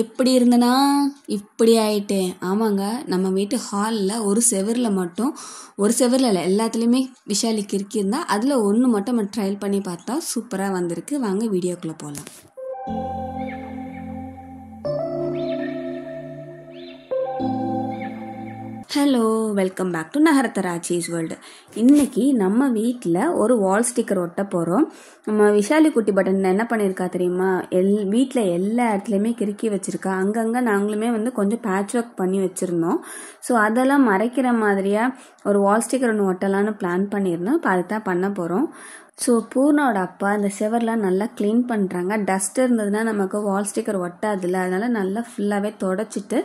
எப்படி இருந்தேன்னா இப்படி ஆயிட்டேன் ஆமாங்க நம்ம வீட்டு ஹாலில் ஒரு செவரில் மட்டும் ஒரு செவரில் இல்லை எல்லாத்துலேயுமே விஷாலி கிறுக்கி இருந்தால் அதில் ஒன்று மட்டும் நம்ம ட்ரையல் பண்ணி பார்த்தா சூப்பராக வந்திருக்கு வாங்க வீடியோக்குள்ளே போகலாம் ஹலோ வெல்கம் பேக் டு நகரத்தராச்சிஸ் வேர்ல்டு இன்றைக்கி நம்ம வீட்டில் ஒரு வால் ஸ்டிக்கர் ஒட்ட போகிறோம் நம்ம விஷாலி குட்டி பட்டன் என்ன பண்ணியிருக்கா தெரியுமா எல் வீட்டில் எல்லா இடத்துலையுமே கிறுக்கி வச்சுருக்கா அங்கங்கே நாங்களுமே வந்து கொஞ்சம் பேட்ச் ஒர்க் பண்ணி வச்சுருந்தோம் ஸோ அதெல்லாம் மறைக்கிற மாதிரியாக ஒரு வால் ஸ்டிக்கர் ஒன்று ஒட்டலான்னு பிளான் பண்ணியிருந்தோம் இப்போ அதுதான் பண்ண போகிறோம் ஸோ பூர்ணோட அப்பா இந்த செவர்லாம் நல்லா க்ளீன் பண்ணுறாங்க டஸ்ட் இருந்ததுன்னா நமக்கு வால் ஸ்டிக்கர் ஒட்டாதுல்ல அதனால் நல்லா ஃபுல்லாகவே தொடச்சிட்டு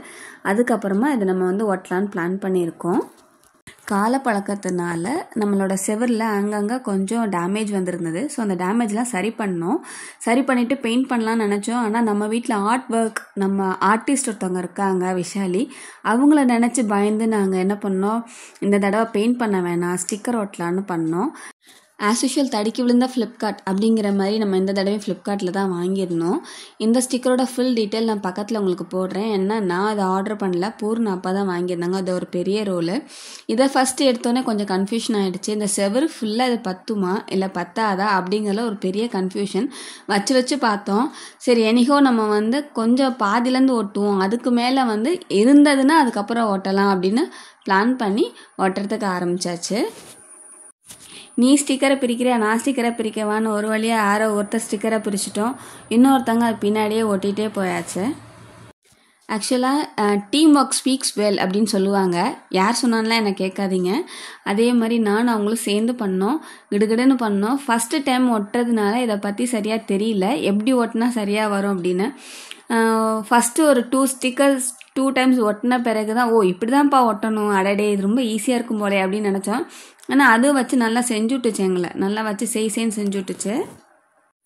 அதுக்கப்புறமா இதை நம்ம வந்து ஒட்டலான்னு பிளான் பண்ணியிருக்கோம் காலப்பழக்கத்தினால நம்மளோட செவரில் அங்கங்கே கொஞ்சம் டேமேஜ் வந்திருந்தது ஸோ அந்த டேமேஜ்லாம் சரி பண்ணோம் சரி பண்ணிவிட்டு பெயிண்ட் பண்ணலான்னு நினச்சோம் ஆனால் நம்ம வீட்டில் ஆர்ட் ஒர்க் நம்ம ஆர்டிஸ்ட் ஒருத்தவங்க இருக்காங்க விஷாலி அவங்கள நினச்சி பயந்து நாங்கள் என்ன பண்ணோம் இந்த தடவை பெயிண்ட் பண்ண வேணாம் ஸ்டிக்கர் ஒட்டலான்னு பண்ணோம் ஆஸ் யூஷுவல் தடுக்கி விழுந்த ஃப்ளிப்கார்ட் அப்படிங்கிற மாதிரி நம்ம இந்த தடவை ஃப்ளிப்கார்ட்டில் தான் வாங்கியிருந்தோம் இந்த ஸ்டிக்கரோட ஃபுல் டீட்டெயில் நான் பக்கத்தில் உங்களுக்கு போடுறேன் ஏன்னா நான் அதை ஆர்டர் பண்ணல பூர்ண அப்பா தான் வாங்கியிருந்தாங்க அது ஒரு பெரிய ரோலு இதை ஃபஸ்ட்டு எடுத்தோன்னே கொஞ்சம் கன்ஃபியூஷன் ஆகிடுச்சு இந்த செவரு ஃபுல்லாக இது பத்துமா இல்லை பத்தாதா அப்படிங்கிறத ஒரு பெரிய கன்ஃபியூஷன் வச்சு வச்சு பார்த்தோம் சரி எனிகோ நம்ம வந்து கொஞ்சம் பாதிலேருந்து ஓட்டுவோம் அதுக்கு மேலே வந்து இருந்ததுன்னா அதுக்கப்புறம் ஓட்டலாம் அப்படின்னு பிளான் பண்ணி ஓட்டுறதுக்கு ஆரம்பித்தாச்சு நீ ஸ்டிக்கரை பிரிக்கிறியா நான் ஸ்டிக்கரை பிரிக்கவான்னு ஒரு வழியாக யாரோ ஒருத்தர் ஸ்டிக்கரை பிரிச்சிட்டோம் இன்னொருத்தங்க அது பின்னாடியே ஒட்டிகிட்டே போயாச்சு ஆக்சுவலாக டீம் ஒர்க் ஸ்பீக்ஸ் வெல் அப்படின்னு சொல்லுவாங்க யார் சொன்னான்லாம் என்னை கேட்காதீங்க அதே மாதிரி நானும் அவங்களும் சேர்ந்து பண்ணோம் கிடுகிடுன்னு பண்ணோம் ஃபஸ்ட்டு டைம் ஒட்டுறதுனால இதை பற்றி சரியாக தெரியல எப்படி ஒட்டினா சரியாக வரும் அப்படின்னு ஃபஸ்ட்டு ஒரு டூ ஸ்டிக்கர்ஸ் டூ டைம்ஸ் ஒட்டின பிறகு தான் ஓ இப்படி தான்ப்பா ஒட்டணும் அடடே இது ரொம்ப ஈஸியாக இருக்கும் போலே அப்படின்னு நினச்சோம் ஆனால் அது வச்சு நல்லா செஞ்சு விட்டுச்சு எங்களை நல்லா வச்சு செய் செய்ன்னு விட்டுச்சு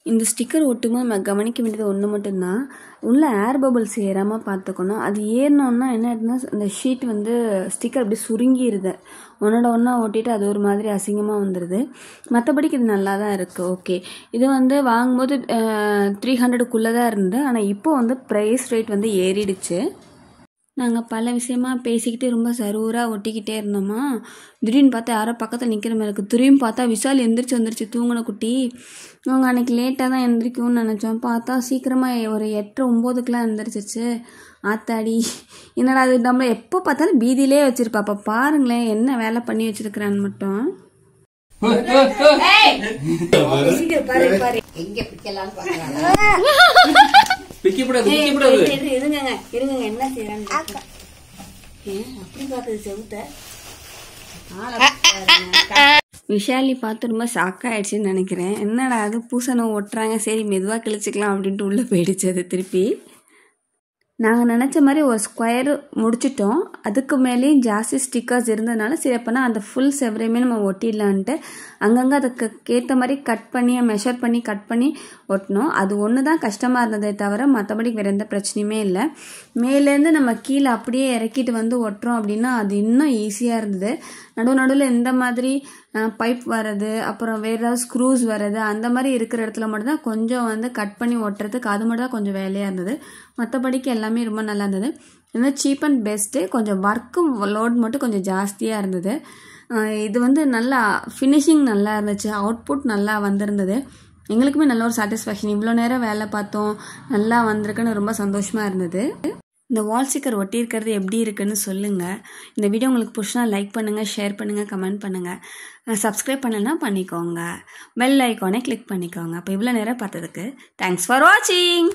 இந்த ஸ்டிக்கர் ஒட்டுமோ நம்ம கவனிக்க வேண்டியது ஒன்று மட்டும்தான் உள்ளே ஏர் பபுள்ஸ் ஏறாமல் பார்த்துக்கணும் அது ஏறினோன்னா என்ன ஆயிடுனா அந்த ஷீட் வந்து ஸ்டிக்கர் அப்படி சுருங்கிடுது ஒன்னோட ஒன்றா ஓட்டிட்டு அது ஒரு மாதிரி அசிங்கமாக வந்துடுது மற்றபடிக்கு இது நல்லா தான் இருக்குது ஓகே இது வந்து வாங்கும்போது த்ரீ ஹண்ட்ரடுக்குள்ளே தான் இருந்தது ஆனால் இப்போ வந்து ப்ரைஸ் ரேட் வந்து ஏறிடுச்சு நாங்கள் பல விஷயமா பேசிக்கிட்டு ரொம்ப சரூராக ஒட்டிக்கிட்டே இருந்தோமா திடீர்னு பார்த்தா யாரோ பக்கத்தில் நிற்கிற மாதிரி இருக்குது திரும்பியும் பார்த்தா விஷால் எந்திரிச்சு வந்துருச்சு தூங்கின குட்டி அவங்க அன்னைக்கு லேட்டாக தான் எந்திரிக்கும்னு நினச்சோம் பார்த்தா சீக்கிரமாக ஒரு எட்டு ஒம்போதுக்கெலாம் எந்திரிச்சிச்சு ஆத்தாடி என்னடா அது நம்ம எப்போ பார்த்தாலும் பீதியிலே வச்சுருப்பா அப்போ பாருங்களேன் என்ன வேலை பண்ணி வச்சுருக்கிறான்னு மட்டும் இருங்க இருங்க அப்படி விஷாலி பார்த்து ரொம்ப ஷாக்காயிடுச்சுன்னு நினைக்கிறேன் என்னடா அது பூசணம் ஒட்டுறாங்க சரி மெதுவாக கிழிச்சிக்கலாம் அப்படின்ட்டு உள்ளே போயிடுச்சு அது திருப்பி நாங்கள் நினச்ச மாதிரி ஒரு ஸ்கொயர் முடிச்சிட்டோம் அதுக்கு மேலேயும் ஜாஸ்தி ஸ்டிக்கர்ஸ் இருந்ததுனால சரி அப்போனா அந்த ஃபுல் செவரையுமே நம்ம ஒட்டிடலான்ட்டு அங்கங்கே அதுக்கு ஏற்ற மாதிரி கட் பண்ணி மெஷர் பண்ணி கட் பண்ணி ஒட்டினோம் அது ஒன்று தான் கஷ்டமாக இருந்ததே தவிர மற்றபடி வேறு எந்த பிரச்சனையுமே இல்லை மேலேருந்து நம்ம கீழே அப்படியே இறக்கிட்டு வந்து ஒட்டுறோம் அப்படின்னா அது இன்னும் ஈஸியாக இருந்தது நடுவு நடுவில் இந்த மாதிரி பைப் வர்றது அப்புறம் வேறு ஏதாவது ஸ்க்ரூஸ் வர்றது அந்த மாதிரி இருக்கிற இடத்துல மட்டும்தான் கொஞ்சம் வந்து கட் பண்ணி ஒட்டுறதுக்கு அது மட்டும் தான் கொஞ்சம் வேலையாக இருந்தது மற்றபடிக்கு எல்லாம் எல்லாமே ரொம்ப நல்லா இருந்தது இன்னும் சீப் அண்ட் பெஸ்ட்டு கொஞ்சம் ஒர்க்கு லோட் மட்டும் கொஞ்சம் ஜாஸ்தியாக இருந்தது இது வந்து நல்லா ஃபினிஷிங் நல்லா இருந்துச்சு அவுட்புட் நல்லா வந்திருந்தது எங்களுக்குமே நல்ல ஒரு சாட்டிஸ்ஃபேக்ஷன் இவ்வளோ நேரம் வேலை பார்த்தோம் நல்லா வந்திருக்குன்னு ரொம்ப சந்தோஷமாக இருந்தது இந்த வால் ஸ்டிக்கர் ஒட்டியிருக்கிறது எப்படி இருக்குன்னு சொல்லுங்கள் இந்த வீடியோ உங்களுக்கு பிடிச்சினா லைக் பண்ணுங்கள் ஷேர் பண்ணுங்கள் கமெண்ட் பண்ணுங்கள் சப்ஸ்கிரைப் பண்ணலன்னா பண்ணிக்கோங்க பெல் ஐக்கானே கிளிக் பண்ணிக்கோங்க அப்போ இவ்வளோ நேரம் பார்த்ததுக்கு தேங்க்ஸ் ஃபார் வாட்சிங்